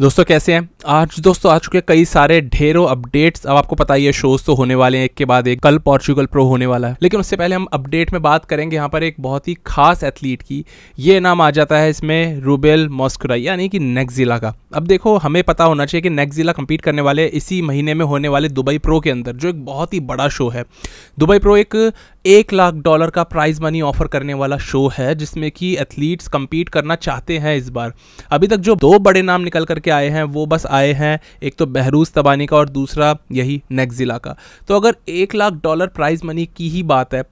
दोस्तों कैसे हैं आज दोस्तों आ चुके कई सारे ढेरों अपडेट्स अब आपको पता ही है शोज तो होने वाले हैं एक के बाद एक कल पोर्चुगल प्रो होने वाला है लेकिन उससे पहले हम अपडेट में बात करेंगे यहाँ पर एक बहुत ही खास एथलीट की ये नाम आ जाता है इसमें रूबेल मॉस्कुरा यानी कि नेक्जिला का अब देखो हमें पता होना चाहिए कि नेक्जिला कम्पीट करने वाले इसी महीने में होने वाले दुबई प्रो के अंदर जो एक बहुत ही बड़ा शो है दुबई प्रो एक एक लाख डॉलर का प्राइज मनी ऑफर करने वाला शो है जिसमें कि एथलीट्स कम्पीट करना चाहते हैं इस बार अभी तक जो दो बड़े नाम निकल करके आए हैं वो बस आए हैं एक तो बहरूज तबानी का और दूसरा यही नेक्जिला का तो अगर एक लाख डॉलर प्राइज मनी की ही बात है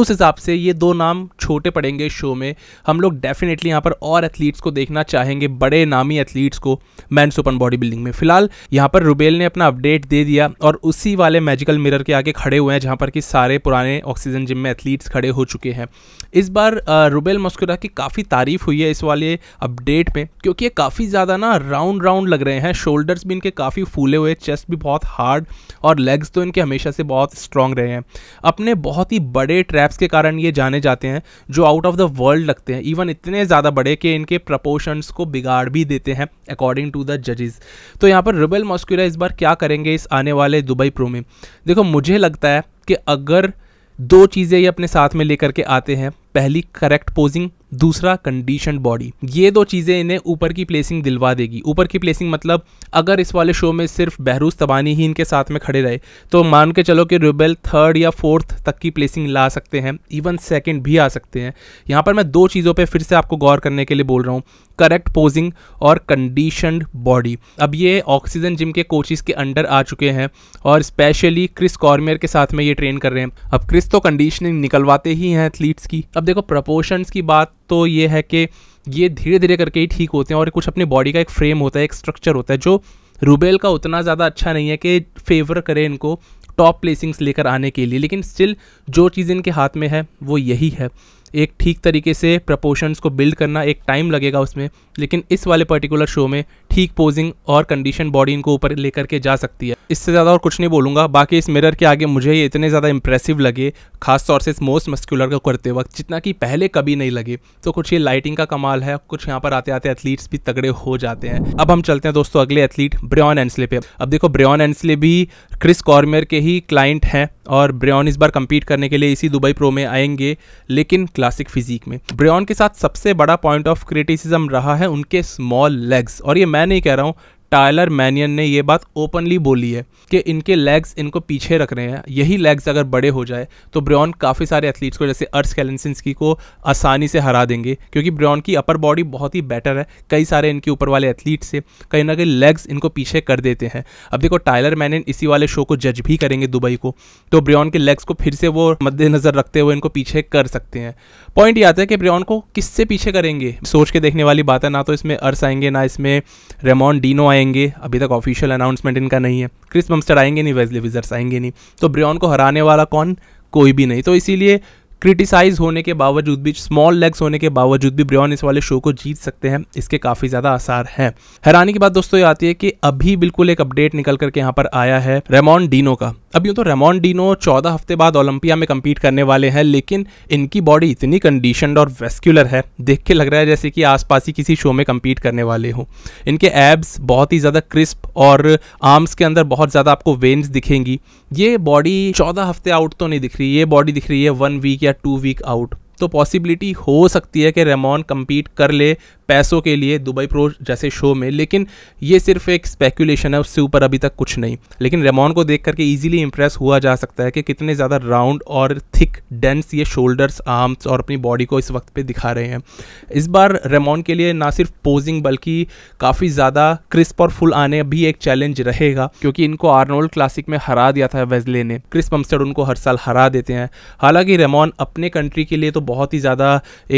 उस हिसाब से ये दो नाम छोटे पड़ेंगे शो में हम लोग डेफिनेटली यहाँ पर और एथलीट्स को देखना चाहेंगे बड़े नामी एथलीट्स को मैं सुपन बॉडी बिल्डिंग में फिलहाल यहाँ पर रुबेल ने अपना अपडेट दे दिया और उसी वाले मैजिकल मिरर के आगे खड़े हुए हैं जहाँ पर कि सारे पुराने ऑक्सीजन जिम में एथलीट्स खड़े हो चुके हैं इस बार रुबेल मस्कुरा की काफ़ी तारीफ हुई है इस वाले अपडेट में क्योंकि ये काफ़ी ज़्यादा ना राउंड राउंड लग रहे हैं शोल्डर्स भी इनके काफ़ी फूले हुए चेस्ट भी बहुत हार्ड और लेग्स तो इनके हमेशा से बहुत स्ट्रांग रहे हैं अपने बहुत ही बड़े ट्रैप लैब्स के कारण ये जाने जाते हैं जो आउट ऑफ द वर्ल्ड लगते हैं इवन इतने ज़्यादा बड़े कि इनके प्रपोर्शंस को बिगाड़ भी देते हैं अकॉर्डिंग टू द जजेस तो यहाँ पर रिबल मॉस्क्यूला इस बार क्या करेंगे इस आने वाले दुबई प्रो में देखो मुझे लगता है कि अगर दो चीज़ें ये अपने साथ में लेकर के आते हैं पहली करेक्ट पोजिंग दूसरा कंडीशन बॉडी ये दो चीज़ें इन्हें ऊपर की प्लेसिंग दिलवा देगी ऊपर की प्लेसिंग मतलब अगर इस वाले शो में सिर्फ बहरूज तबानी ही इनके साथ में खड़े रहे तो मान के चलो कि रिबेल थर्ड या फोर्थ तक की प्लेसिंग ला सकते हैं इवन सेकेंड भी आ सकते हैं यहाँ पर मैं दो चीज़ों पर फिर से आपको गौर करने के लिए बोल रहा हूँ करेक्ट पोजिंग और कंडीशनड बॉडी अब ये ऑक्सीजन जिम के कोचिज़ के अंडर आ चुके हैं और स्पेशली क्रिस कॉर्मियर के साथ में ये ट्रेन कर रहे हैं अब क्रिस तो कंडीशनिंग निकलवाते ही हैं एथलीट्स की अब देखो प्रपोशंस की बात तो ये है कि ये धीरे धीरे करके ही ठीक होते हैं और कुछ अपने बॉडी का एक फ्रेम होता है एक स्ट्रक्चर होता है जो रूबेल का उतना ज़्यादा अच्छा नहीं है कि फेवर करें इनको टॉप प्लेसिंग्स लेकर आने के लिए लेकिन स्टिल जो चीज़ इनके हाथ में है वो यही है एक ठीक तरीके से प्रपोशंस को बिल्ड करना एक टाइम लगेगा उसमें लेकिन इस वाले पर्टिकुलर शो में ठीक पोजिंग और कंडीशन बॉडी इनको ऊपर लेकर के जा सकती है इससे ज़्यादा और कुछ नहीं बोलूँगा बाकी इस मिरर के आगे मुझे ये इतने ज़्यादा इंप्रेसिव लगे खास तौर से इस मोस्ट मस्कुलर को करते वक्त जितना कि पहले कभी नहीं लगे तो कुछ ये लाइटिंग का कमाल है कुछ यहाँ पर आते आते एथलीट्स भी तगड़े हो जाते हैं अब हम चलते हैं दोस्तों अगले एथलीट ब्रियन एंसले पे अब देखो ब्रियन एंसले भी क्रिस कॉर्मियर के ही क्लाइंट हैं और ब्रियन इस बार कम्पीट करने के लिए इसी दुबई प्रो में आएंगे लेकिन क्लासिक फिजिक में ब्रियन के साथ सबसे बड़ा पॉइंट ऑफ क्रिटिसिज्म रहा है उनके स्मॉल लेग्स और ये मैं नहीं कह रहा हूँ टायलर मैनियन ने ये बात ओपनली बोली है कि इनके लेग्स इनको पीछे रख रहे हैं यही लेग्स अगर बड़े हो जाए तो ब्रॉन काफ़ी सारे एथलीट्स को जैसे अर्स कैलेंसिंसकी को आसानी से हरा देंगे क्योंकि ब्रॉन की अपर बॉडी बहुत ही बेटर है कई सारे इनके ऊपर वाले एथलीट से कहीं ना कहीं लेग्स इनको पीछे कर देते हैं अब देखो टायलर मैनियन इसी वाले शो को जज भी करेंगे दुबई को तो ब्रियॉन के लेग्स को फिर से वो मद्देनजर रखते हुए इनको पीछे कर सकते हैं पॉइंट ये आता है कि ब्रियन को किससे पीछे करेंगे सोच के देखने वाली बात है ना तो इसमें अर्स आएंगे ना इसमें रेमॉन डीनो आएंगे आएंगे अभी तक ऑफिशियल अनाउंसमेंट इनका नहीं है क्रिस बम्स्टर आएंगे नहीं वेजली विजर्स आएंगे नहीं तो ब्रियॉन को हराने वाला कौन कोई भी नहीं तो इसीलिए क्रिटिसाइज होने के बावजूद भी स्मॉल लेग्स होने के बावजूद भी ब्रियॉन इस वाले शो को जीत सकते हैं इसके काफ़ी ज़्यादा आसार हैं हैरानी की बात दोस्तों ये आती है कि अभी बिल्कुल एक अपडेट निकल करके यहाँ पर आया है रेमॉन डीनो का अब यूँ तो रेमॉन डीनो चौदह हफ्ते बाद ओलंपिया में कम्पीट करने वाले हैं लेकिन इनकी बॉडी इतनी कंडीशनड और वेस्क्यूलर है देख के लग रहा है जैसे कि आसपास ही किसी शो में कम्पीट करने वाले हों इनके एब्स बहुत ही ज़्यादा क्रिस्प और आर्म्स के अंदर बहुत ज़्यादा आपको वेन्स दिखेंगी ये बॉडी चौदह हफ्ते आउट तो नहीं दिख रही ये बॉडी दिख रही है वन वीक या टू वीक आउट तो पॉसिबिलिटी हो सकती है कि रेमॉन कम्पीट कर ले पैसों के लिए दुबई प्रो जैसे शो में लेकिन ये सिर्फ एक स्पेकुलेशन है उससे ऊपर अभी तक कुछ नहीं लेकिन रेमॉन को देख करके ईजिली इंप्रेस हुआ जा सकता है कि कितने ज़्यादा राउंड और थिक डेंस ये शोल्डर्स आर्म्स और अपनी बॉडी को इस वक्त पर दिखा रहे हैं इस बार रेमॉन के लिए ना सिर्फ पोजिंग बल्कि काफ़ी ज़्यादा क्रिस्प और फुल आने भी एक चैलेंज रहेगा क्योंकि इनको आर्नोल्ड क्लासिक में हरा दिया था वेजले ने क्रिस हमस्टर्ड उनको हर साल हरा देते हैं हालांकि रेमॉन अपने कंट्री के लिए तो बहुत ही ज़्यादा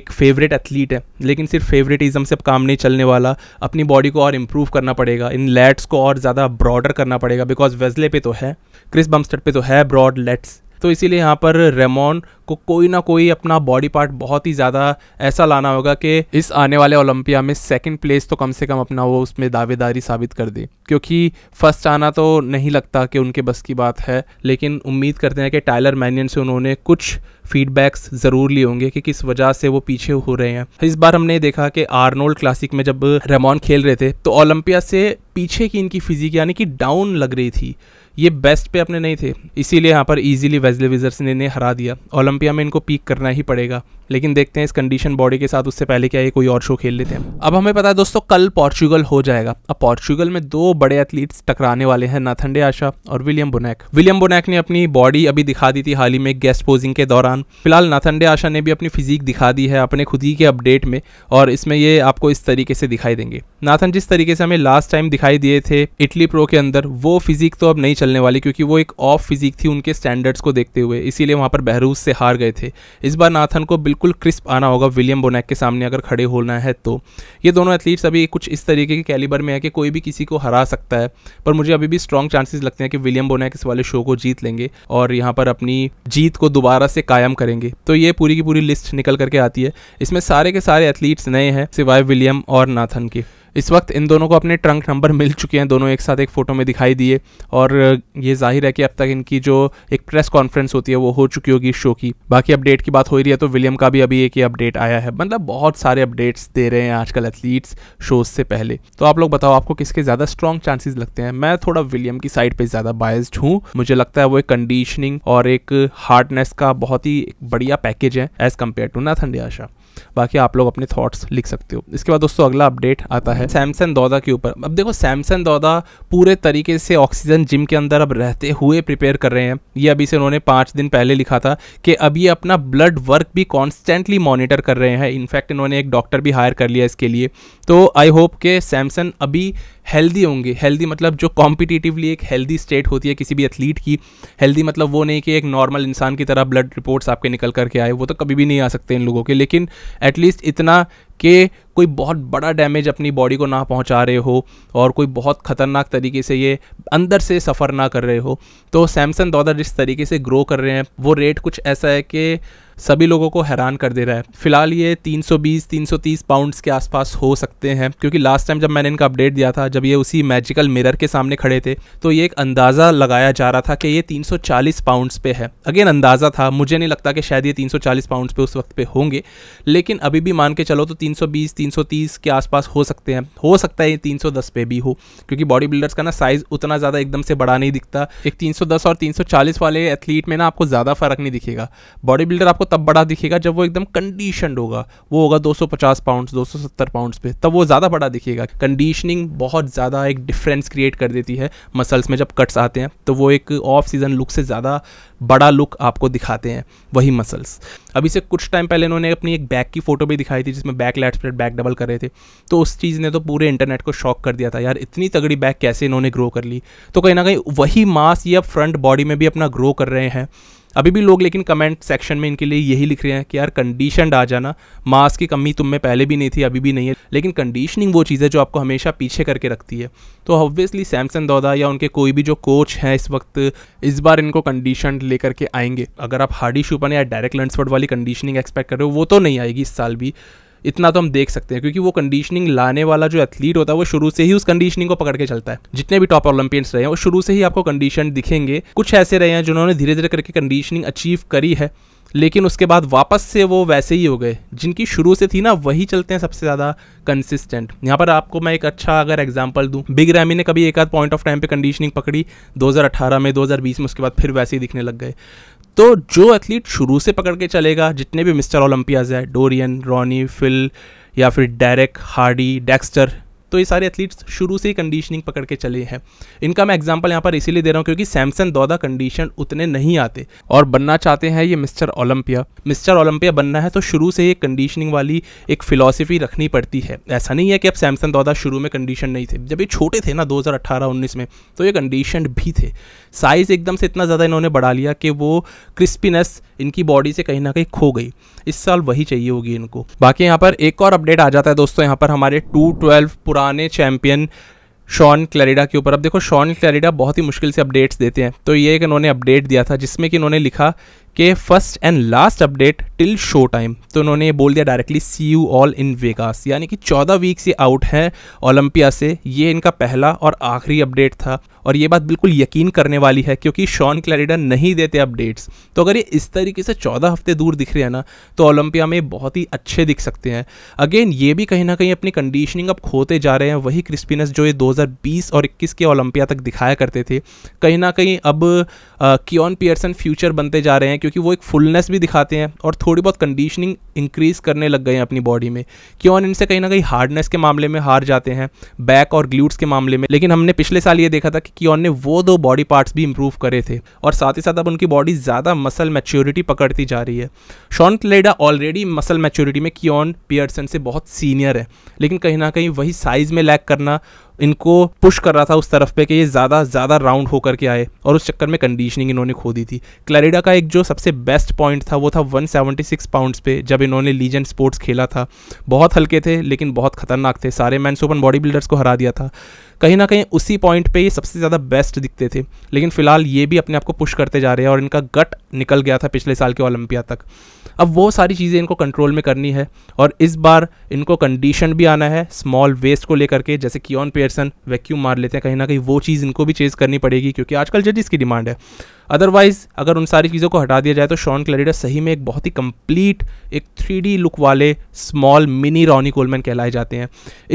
एक फेवरेट एथलीट है लेकिन सिर्फ फेवरेटिज़म मेकेनिज़म से अब काम नहीं चलने वाला अपनी बॉडी को और इम्प्रूव करना पड़ेगा इन लेट्स को और ज़्यादा ब्रॉडर करना पड़ेगा बिकॉज वेजले पे तो है क्रिस बम्स्टर पे तो है ब्रॉड लेट्स तो इसीलिए यहाँ पर रेमोन को कोई ना कोई अपना बॉडी पार्ट बहुत ही ज़्यादा ऐसा लाना होगा कि इस आने वाले ओलंपिया में सेकंड प्लेस तो कम से कम अपना वो उसमें दावेदारी साबित कर दे क्योंकि फर्स्ट आना तो नहीं लगता कि उनके बस की बात है लेकिन उम्मीद करते हैं कि टाइलर मैनियन से उन्होंने कुछ फीडबैक्स ज़रूर लिए होंगे कि किस वजह से वो पीछे हो रहे हैं इस बार हमने देखा कि आर्नोल्ड क्लासिक में जब रेमोन खेल रहे थे तो ओलंपिया से पीछे की इनकी फिजिक यानी कि डाउन लग रही थी ये बेस्ट पे अपने नहीं थे इसीलिए यहाँ पर इजीली वेजले विजर्स ने इन्हें हरा दिया ओलंपिया में इनको पीक करना ही पड़ेगा लेकिन देखते हैं इस कंडीशन बॉडी के साथ उससे पहले क्या ये कोई और शो खेल लेते हैं अब हमें पता है दोस्तों कल पोर्चुगल हो जाएगा अब पोर्चुगल में दो बड़े एथलीट्स टकराने वाले हैं नाथंडे आशा और विलियम बोनैक विलियम बुनैक ने अपनी बॉडी अभी दिखा दी थी हाल ही में गेस्ट पोजिंग के दौरान फिलहाल नाथंडे आशा ने भी अपनी फिजिक दिखा दी है अपने खुद ही के अपडेट में और इसमें ये आपको इस तरीके से दिखाई देंगे नाथन जिस तरीके से हमें लास्ट टाइम दिखाई दिए थे इटली प्रो के अंदर वो फिजिक तो अब नहीं चलने वाली क्योंकि वो एक ऑफ फिजिक थी उनके स्टैंडर्ड्स को देखते हुए इसीलिए वहाँ पर बहरूज से हार गए थे इस बार नाथन को बिल्कुल क्रिस्प आना होगा विलियम बोनैक के सामने अगर खड़े होना है तो ये दोनों एथलीट्स अभी कुछ इस तरीके के कैलिबर में है कि कोई भी किसी को हरा सकता है पर मुझे अभी भी स्ट्रॉन्ग चांसेस लगते हैं कि विलियम बोनैक इस वाले शो को जीत लेंगे और यहाँ पर अपनी जीत को दोबारा से कायम करेंगे तो ये पूरी की पूरी लिस्ट निकल करके आती है इसमें सारे के सारे एथलीट्स नए हैं सिवाय विलियम और नाथन के इस वक्त इन दोनों को अपने ट्रंक नंबर मिल चुके हैं दोनों एक साथ एक फ़ोटो में दिखाई दिए और ये जाहिर है कि अब तक इनकी जो एक प्रेस कॉन्फ्रेंस होती है वो हो चुकी होगी शो की बाकी अपडेट की बात हो रही है तो विलियम का भी अभी एक ही अपडेट आया है मतलब बहुत सारे अपडेट्स दे रहे हैं आजकल एथलीट्स शोज से पहले तो आप लोग बताओ आपको किसके ज़्यादा स्ट्रॉन्ग चांसेस लगते हैं मैं थोड़ा विलियम की साइड पर ज़्यादा बायस्ड हूँ मुझे लगता है वो एक कंडीशनिंग और एक हार्डनेस का बहुत ही बढ़िया पैकेज है as compare to Nathan Asha बाकी आप लोग अपने थॉट्स लिख सकते हो इसके बाद दोस्तों अगला अपडेट आता है है सैमसन दौदा के ऊपर अब देखो सैमसन दौदा पूरे तरीके से ऑक्सीजन जिम के अंदर अब रहते हुए प्रिपेयर कर रहे हैं ये अभी से उन्होंने पाँच दिन पहले लिखा था कि अब ये अपना ब्लड वर्क भी कॉन्स्टेंटली मॉनिटर कर रहे हैं इनफैक्ट इन्होंने एक डॉक्टर भी हायर कर लिया इसके लिए तो आई होप के सैमसन अभी हेल्दी होंगे हेल्दी मतलब जो कॉम्पिटिटिवली एक हेल्दी स्टेट होती है किसी भी एथलीट की हेल्दी मतलब वो नहीं कि एक नॉर्मल इंसान की तरह ब्लड रिपोर्ट्स आपके निकल करके आए वो तो कभी भी नहीं आ सकते इन लोगों के लेकिन एटलीस्ट इतना कि कोई बहुत बड़ा डैमेज अपनी बॉडी को ना पहुंचा रहे हो और कोई बहुत ख़तरनाक तरीके से ये अंदर से सफ़र ना कर रहे हो तो सैमसंग दौदा जिस तरीके से ग्रो कर रहे हैं वो रेट कुछ ऐसा है कि सभी लोगों को हैरान कर दे रहा है फिलहाल ये 320 330 पाउंड्स के आसपास हो सकते हैं क्योंकि लास्ट टाइम जब मैंने इनका अपडेट दिया था जब ये उसी मैजिकल मिरर के सामने खड़े थे तो ये एक अंदाज़ा लगाया जा रहा था कि ये 340 पाउंड्स पे है अगेन अंदाज़ा था मुझे नहीं लगता कि शायद ये 340 पाउंड्स पे उस वक्त पे होंगे लेकिन अभी भी मान के चलो तो 320 330 के आसपास हो सकते हैं हो सकता है ये 310 पे भी हो क्योंकि बॉडी बिल्डर्स का ना साइज़ उतना ज़्यादा एकदम से बड़ा नहीं दिखता एक तीन और तीन वाले एथलीट में ना आपको ज़्यादा फ़र्क नहीं दिखेगा बॉडी बिल्डर आपको तब बड़ा दिखेगा जब वो एकदम कंडीशन होगा वो होगा 250 पाउंड्स 270 पाउंड्स पे तब वो ज़्यादा बड़ा दिखेगा कंडीशनिंग बहुत ज़्यादा एक डिफरेंस क्रिएट कर देती है मसल्स में जब कट्स आते हैं तो वो एक ऑफ सीज़न लुक से ज़्यादा बड़ा लुक आपको दिखाते हैं वही मसल्स अभी से कुछ टाइम पहले इन्होंने अपनी एक बैक की फ़ोटो भी दिखाई थी जिसमें back lat spread back double कर रहे थे तो उस चीज़ ने तो पूरे इंटरनेट को शॉक कर दिया था यार इतनी तगड़ी बैक कैसे इन्होंने ग्रो कर ली तो कहीं ना कहीं वही मास ये अब फ्रंट बॉडी में भी अपना ग्रो कर रहे हैं अभी भी लोग लेकिन कमेंट सेक्शन में इनके लिए यही लिख रहे हैं कि यार कंडीशन आ जाना मास की कमी तुम में पहले भी नहीं थी अभी भी नहीं है लेकिन कंडीशनिंग वो चीज़ है जो आपको हमेशा पीछे करके रखती है तो ऑब्वियसली सैमसंग दौदा या उनके कोई भी जो कोच हैं इस वक्त इस बार इनको कंडीशन लेकर के आएंगे अगर आप हार्डी शूपन या डायरेक्ट लंसवर्ड वाली कंडीशनिंग एक्सपेक्ट कर रहे हो वो तो नहीं आएगी इस साल भी इतना तो हम देख सकते हैं क्योंकि वो कंडीशनिंग लाने वाला जो एथलीट होता है वो शुरू से ही उस कंडीशनिंग को पकड़ के चलता है जितने भी टॉप ओलंपियंस रहे हैं वो शुरू से ही आपको कंडीशन दिखेंगे कुछ ऐसे रहे हैं जिन्होंने धीरे धीरे करके कंडीशनिंग अचीव करी है लेकिन उसके बाद वापस से वो वैसे ही हो गए जिनकी शुरू से थी ना वही चलते हैं सबसे ज़्यादा कंसिस्टेंट यहाँ पर आपको मैं एक अच्छा अगर एग्जाम्पल दूँ बिग रैमी ने कभी एक आध पॉइंट ऑफ टाइम पे कंडीशनिंग पकड़ी 2018 में 2020 में उसके बाद फिर वैसे ही दिखने लग गए तो जो एथलीट शुरू से पकड़ के चलेगा जितने भी मिस्टर ओलंपियाज है डोरियन रॉनी फिल या फिर डेरेक हार्डी डेक्स्टर तो ये सारे एथलीट्स शुरू से ही कंडीशनिंग पकड़ के चले हैं इनका मैं एग्जाम्पल यहाँ पर इसीलिए दे रहा हूँ क्योंकि सैमसन दौदा कंडीशन उतने नहीं आते और बनना चाहते हैं ये मिस्टर ओलंपिया मिस्टर ओलंपिया बनना है तो शुरू से ही कंडीशनिंग वाली एक फिलोसफी रखनी पड़ती है ऐसा नहीं है कि अब सैमसन दौदा शुरू में कंडीशन नहीं थे जब ये छोटे थे ना दो हज़ार में तो ये कंडीशन भी थे साइज़ एकदम से इतना ज़्यादा इन्होंने बढ़ा लिया कि वो क्रिस्पीनेस इनकी बॉडी से कहीं ना कहीं खो गई इस साल वही चाहिए होगी इनको बाकी यहाँ पर एक और अपडेट आ जाता है दोस्तों यहाँ पर हमारे टू ट्वेल्व पुराने चैम्पियन शॉन क्लैरिडा के ऊपर अब देखो शॉन क्लैरिडा बहुत ही मुश्किल से अपडेट्स देते हैं तो ये एक इन्होंने अपडेट दिया था जिसमें कि इन्होंने लिखा के first and last update till show time तो उन्होंने बोल दिया directly see you all in Vegas यानी कि चौदह वीक से आउट हैं ओलंपिया से ये इनका पहला और आखिरी अपडेट था और ये बात बिल्कुल यकीन करने वाली है क्योंकि शॉन क्लैरिडन नहीं देते अपडेट्स तो अगर ये इस तरीके से चौदह हफ्ते दूर दिख रहे हैं ना तो ओलंपिया में बहुत ही अच्छे दिख सकते हैं अगेन ये भी कहीं ना कहीं अपनी कंडीशनिंग अब खोते जा रहे हैं वही क्रिस्पीनेस जो ये 2020 और 21 के ओलंपिया तक दिखाया करते थे कहीं ना कहीं अब क्योन पियर्सन फ्यूचर बनते जा रहे हैं क्योंकि वो एक फुलनेस भी दिखाते हैं और थोड़ी बहुत कंडीशनिंग इंक्रीज़ करने लग गए हैं अपनी बॉडी में क्यों इनसे कहीं ना कहीं हार्डनेस के मामले में हार जाते हैं बैक और ग्लूट्स के मामले में लेकिन हमने पिछले साल ये देखा था कि क्यों ने वो दो बॉडी पार्ट्स भी इंप्रूव करे थे और साथ ही साथ अब उनकी बॉडी ज़्यादा मसल मैच्योरिटी पकड़ती जा रही है Shawn Clarida already muscle maturity में क्यों पियर्सन से बहुत सीनियर है लेकिन कहीं ना कहीं वही साइज़ में लैक करना इनको पुश कर रहा था उस तरफ पे कि ये ज़्यादा ज़्यादा राउंड होकर के आए और उस चक्कर में कंडीशनिंग इन्होंने खो दी थी क्लैरिडा का एक जो सबसे बेस्ट पॉइंट था वो था 176 पाउंड्स पे जब इन्होंने लीजेंड स्पोर्ट्स खेला था बहुत हल्के थे लेकिन बहुत खतरनाक थे सारे मैन ओपन बॉडी बिल्डर्स को हरा दिया था कहीं ना कहीं उसी पॉइंट पे ये सबसे ज़्यादा बेस्ट दिखते थे लेकिन फिलहाल ये भी अपने आप को पुश करते जा रहे हैं और इनका गट निकल गया था पिछले साल के ओलंपिया तक अब वो सारी चीज़ें इनको कंट्रोल में करनी है और इस बार इनको कंडीशन भी आना है स्मॉल वेस्ट को लेकर के जैसे कि ऑन पेयरसन वैक्यूम मार लेते हैं कहीं ना कहीं वो चीज़ इनको भी चेज़ करनी पड़ेगी क्योंकि आजकल जजिस की डिमांड है अदरवाइज़ अगर उन सारी चीज़ों को हटा दिया जाए तो शॉन क्लेरिडा सही में एक बहुत ही कंप्लीट एक थ्री लुक वाले स्मॉल मिनी रॉनी कोलमैन कहलाए जाते हैं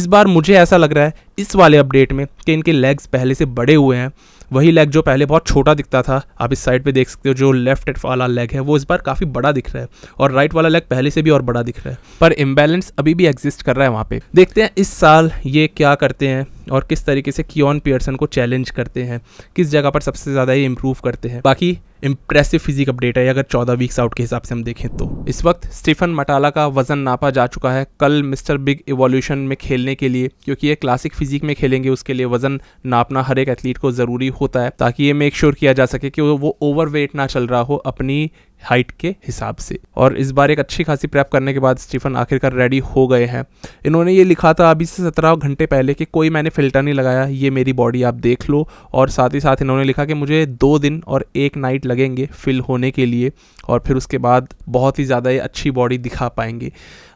इस बार मुझे ऐसा लग रहा है इस वाले अपडेट में कि इनके लेग्स पहले से बड़े हुए हैं वही लेग जो पहले बहुत छोटा दिखता था आप इस साइड पे देख सकते हो जो लेफ्ट वाला लेग है वो इस बार काफ़ी बड़ा दिख रहा है और राइट वाला लेग पहले से भी और बड़ा दिख रहा है पर इम्बेलेंस अभी भी एग्जिस्ट कर रहा है वहाँ पे देखते हैं इस साल ये क्या करते हैं और किस तरीके से कियन पियर्सन को चैलेंज करते हैं किस जगह पर सबसे ज़्यादा ये इम्प्रूव करते हैं बाकी इंप्रेसिव फिजिक अपडेट है अगर चौदह वीक्स आउट के हिसाब से हम देखें तो इस वक्त स्टीफन मटाला का वजन नापा जा चुका है कल मिस्टर बिग इवोल्यूशन में खेलने के लिए क्योंकि ये क्लासिक फिजिक में खेलेंगे उसके लिए वजन नापना हर एक एथलीट को ज़रूरी होता है ताकि ये मेक श्योर किया जा सके कि वो ओवर वेट ना चल रहा हो अपनी हाइट के हिसाब से और इस बार एक अच्छी खासी प्रैप करने के बाद स्टीफन आखिरकार रेडी हो गए हैं इन्होंने ये लिखा था अभी से सत्रह घंटे पहले कि कोई मैंने फिल्टर नहीं लगाया ये मेरी बॉडी आप देख लो और साथ ही साथ इन्होंने लिखा कि मुझे दो दिन और एक नाइट लगेंगे फिल होने के लिए और फिर उसके बाद बहुत ही ज़्यादा ये अच्छी बॉडी दिखा पाएंगे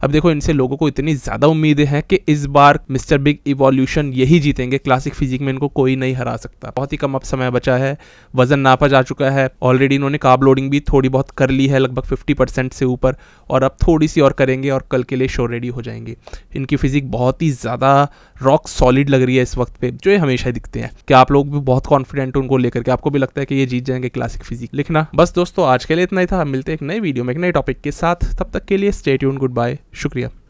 अब देखो इनसे लोगों को इतनी ज़्यादा उम्मीदें हैं कि इस बार मिस्टर बिग इवोल्यूशन यही जीतेंगे क्लासिक फिजिक में इनको कोई नहीं हरा सकता बहुत ही कम अब समय बचा है वजन नापा जा चुका है ऑलरेडी इन्होंने काब लोडिंग भी थोड़ी बहुत कर ली है लगभग 50 परसेंट से ऊपर और अब थोड़ी सी और करेंगे और कल के लिए शोर रेडी हो जाएंगे इनकी फिजिक बहुत ही ज़्यादा रॉक सॉलिड लग रही है इस वक्त पे जो ये हमेशा दिखते हैं कि आप लोग भी बहुत कॉन्फिडेंट उनको लेकर के आपको भी लगता है कि ये जीत जाएंगे क्लासिक फिजिक लिखना बस दोस्तों आज के लिए इतना ही था मिलते हैं एक नए वीडियो में एक नए टॉपिक के साथ तब तक के लिए स्टेट गुड बाय शुक्रिया